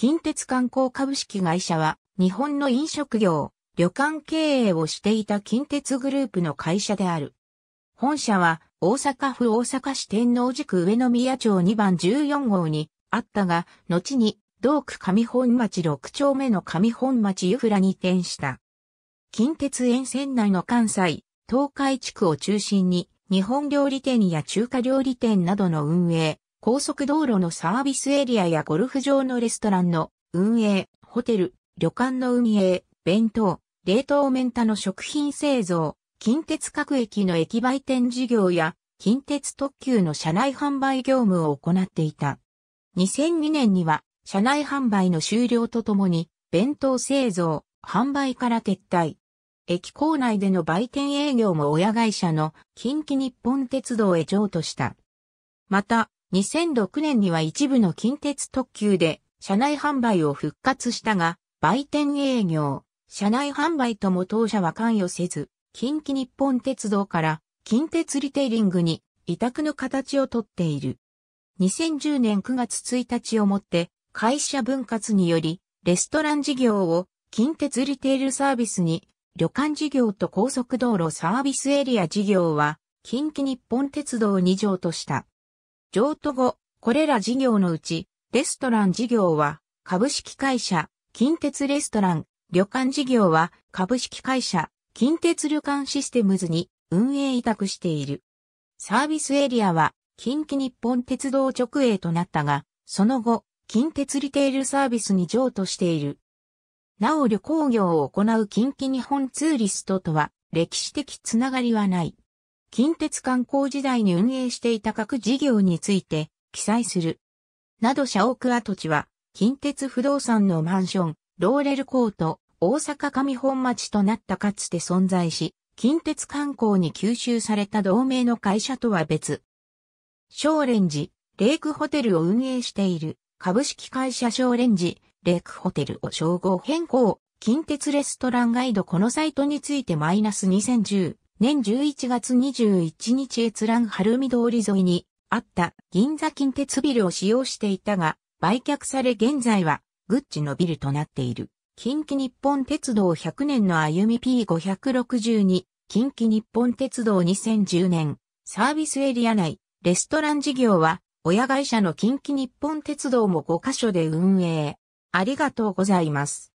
近鉄観光株式会社は、日本の飲食業、旅館経営をしていた近鉄グループの会社である。本社は、大阪府大阪市天王寺区上宮町2番14号にあったが、後に、同区上本町6丁目の上本町湯らに移転した。近鉄沿線内の関西、東海地区を中心に、日本料理店や中華料理店などの運営、高速道路のサービスエリアやゴルフ場のレストランの運営、ホテル、旅館の運営、弁当、冷凍メンタの食品製造、近鉄各駅の駅売店事業や近鉄特急の車内販売業務を行っていた。2002年には車内販売の終了とともに弁当製造、販売から撤退。駅構内での売店営業も親会社の近畿日本鉄道へ譲渡した。また、2006年には一部の近鉄特急で車内販売を復活したが、売店営業、車内販売とも当社は関与せず、近畿日本鉄道から近鉄リテイリングに委託の形をとっている。2010年9月1日をもって会社分割によりレストラン事業を近鉄リテールサービスに旅館事業と高速道路サービスエリア事業は近畿日本鉄道2条とした。譲渡後、これら事業のうち、レストラン事業は株式会社、近鉄レストラン、旅館事業は株式会社、近鉄旅館システムズに運営委託している。サービスエリアは近畿日本鉄道直営となったが、その後、近鉄リテールサービスに譲渡している。なお旅行業を行う近畿日本ツーリストとは歴史的つながりはない。近鉄観光時代に運営していた各事業について記載する。など社屋跡地は、近鉄不動産のマンション、ローレルコート、大阪上本町となったかつて存在し、近鉄観光に吸収された同盟の会社とは別。小レンジ、レイクホテルを運営している株式会社小レンジ、レイクホテルを称号変更、近鉄レストランガイドこのサイトについてマイナス2010年11月21日閲覧晴海通り沿いにあった銀座近鉄ビルを使用していたが、売却され現在はグッチのビルとなっている。近畿日本鉄道100年の歩み P562、近畿日本鉄道2010年、サービスエリア内、レストラン事業は、親会社の近畿日本鉄道も5カ所で運営。ありがとうございます。